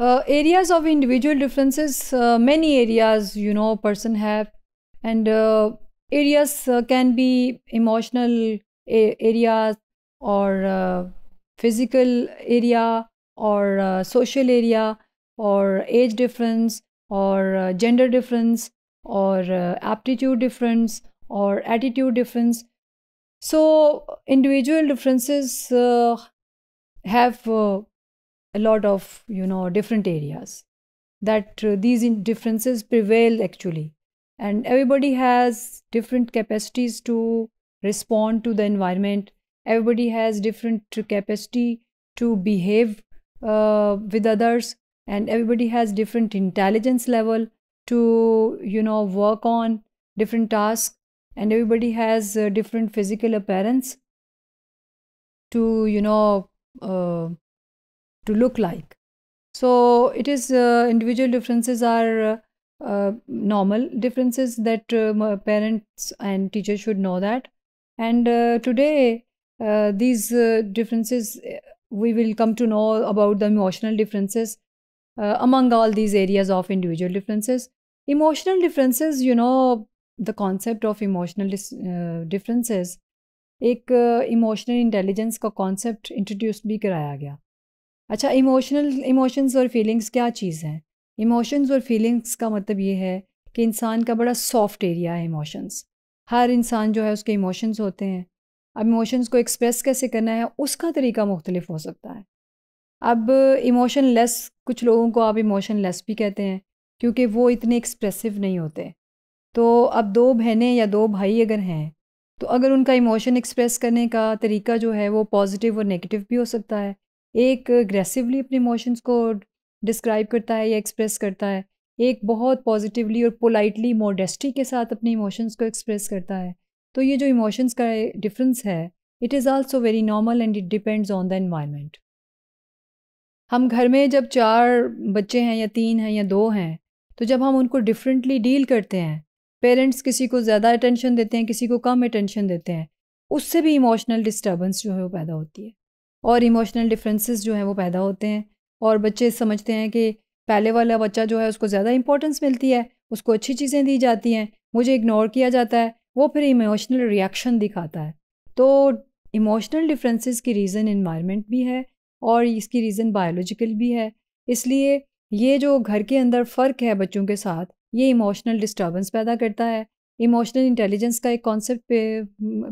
uh, areas of individual differences uh, many areas you know person have and uh, areas uh, can be emotional areas or uh, physical area or uh, social area or age difference or gender difference or aptitude difference or attitude difference so individual differences have a lot of you know different areas that uh, these differences prevail actually and everybody has different capacities to respond to the environment everybody has different capacity to behave uh, with others and everybody has different intelligence level to you know work on different tasks and everybody has uh, different physical appearance to you know uh, to look like. So it is uh, individual differences are uh, uh normal differences that uh, parents and teachers should know that. And uh, today, uh, these differences, we will come to know about the emotional differences among all these areas of individual differences. Emotional differences, you know, the concept of emotional differences, एक emotional intelligence का concept introduce भी अच्छा emotional emotions और feelings क्या चीज़ हैं emotions और feelings का मतलब ये है कि इंसान का बड़ा सॉफ्ट एरिया है इमोशंस हर इंसान जो है उसके इमोशंस होते हैं अब इमोशंस को एक्सप्रेस कैसे करना है उसका तरीका मुख्तलिफ हो सकता है अब इमोशन लेस कुछ लोगों को आप इमोशन लेस भी कहते हैं क्योंकि वो इतने एक्सप्रेसिव नहीं होते तो अब दो बहनें या दो भाई अगर हैं तो अगर उनका इमोशन एक्सप्रेस करने का तरीका जो है वो पॉजिटिव और नेगेटिव भी हो सकता है एक अग्रेसिवली अपने इमोशंस को डिस्क्राइब करता है या एक्सप्रेस करता है एक बहुत पॉजिटिवली और पोलाइटली मोडेस्टी के साथ अपने इमोशंस को एक्सप्रेस करता है तो ये जो इमोशंस का डिफरेंस है it is also very normal and it depends on the environment हम घर में जब चार बच्चे हैं या तीन हैं या दो हैं तो जब हम उनको डिफरेंटली डील करते हैं पेरेंट्स किसी को ज़्यादा अटेंशन देते हैं किसी को कम अटेंशन देते हैं उससे भी इमोशनल डिस्टर्बेंस जो है वो पैदा होती है और इमोशनल डिफरेंसेस जो हैं वो पैदा होते हैं और बच्चे समझते हैं कि पहले वाला बच्चा जो है उसको ज़्यादा इंपॉर्टेंस मिलती है उसको अच्छी चीज़ें दी जाती हैं मुझे इग्नोर किया जाता है वो फिर इमोशनल रिएक्शन दिखाता है तो इमोशनल डिफरेंसेस की रीज़न इन्वायरमेंट भी है और इसकी रीज़न बायोलॉजिकल भी है इसलिए ये जो घर के अंदर फ़र्क है बच्चों के साथ ये इमोशनल डिस्टर्बेंस पैदा करता है इमोशनल इंटेलिजेंस का एक कॉन्सेप्ट पे,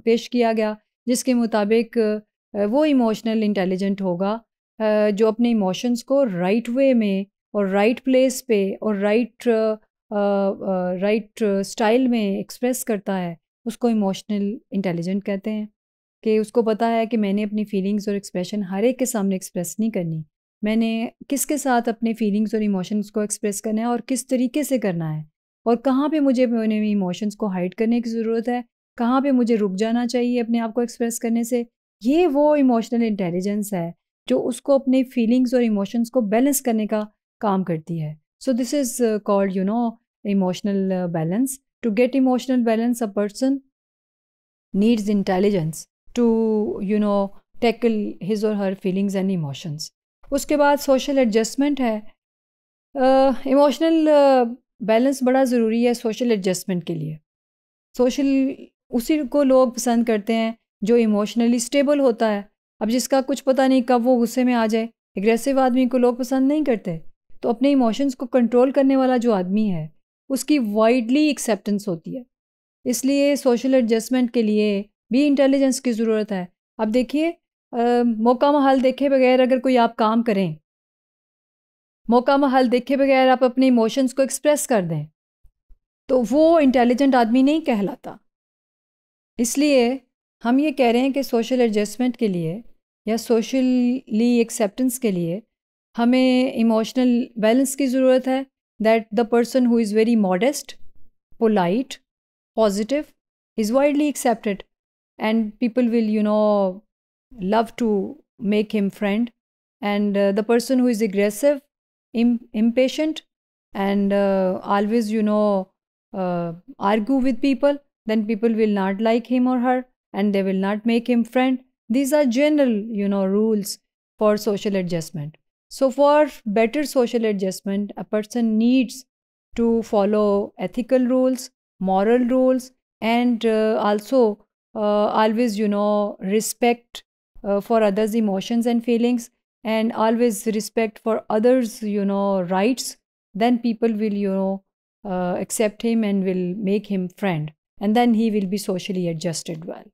पेश किया गया जिसके मुताबिक वो इमोशनल इंटेलिजेंट होगा जो अपने इमोशंस को राइट वे में और राइट प्लेस पे और राइट राइट स्टाइल में एक्सप्रेस करता है उसको इमोशनल इंटेलिजेंट कहते हैं कि उसको पता है कि मैंने अपनी फीलिंग्स और एक्सप्रेशन हर एक के सामने एक्सप्रेस नहीं करनी मैंने किसके साथ अपने फीलिंग्स और इमोशंस को एक्सप्रेस करना है और किस तरीके से करना है और कहाँ पे मुझे अपने इमोशंस को हाइड करने की ज़रूरत है कहाँ पे मुझे रुक जाना चाहिए अपने आप को एक्सप्रेस करने से ये वो इमोशनल इंटेलिजेंस है जो उसको अपने फीलिंग्स और इमोशंस को बैलेंस करने का काम करती है so this is called you know emotional balance to get emotional balance a person needs intelligence to you know tackle his or her feelings and emotions उसके बाद सोशल एडजस्टमेंट है इमोशनल uh, बैलेंस uh, बड़ा ज़रूरी है social adjustment के लिए social उसी को लोग पसंद करते हैं जो इमोशनली स्टेबल होता है अब जिसका कुछ पता नहीं कब वो गुस्से में आ जाए एग्रेसिव आदमी को लोग पसंद नहीं करते तो अपने इमोशंस को कंट्रोल करने वाला जो आदमी है उसकी वाइडली एक्सेप्टेंस होती है इसलिए सोशल एडजस्टमेंट के लिए भी इंटेलिजेंस की ज़रूरत है अब देखिए मौका महल देखे बगैर अगर कोई आप काम करें मौका महल देखे बगैर आप अपने इमोशंस को एक्सप्रेस कर दें तो वो इंटेलिजेंट आदमी नहीं कहलाता इसलिए हम ये कह रहे हैं कि सोशल एडजस्टमेंट के लिए या सोशली एक्सेप्टेंस के लिए हमें इमोशनल बैलेंस की ज़रूरत है that the person who is very modest polite positive is widely accepted and people will you know love to make him friend and the person who is aggressive इम्पेश and always you know argue with people then people will not like him or her and they will not make him friend. These are general, you know, rules for social adjustment. So for better social adjustment, a person needs to follow ethical rules, moral rules, and uh, also uh, always, you know, respect uh, for others' emotions and feelings, and always respect for others, you know, rights. Then people will, you know, uh, accept him and will make him friend, and then he will be socially adjusted well.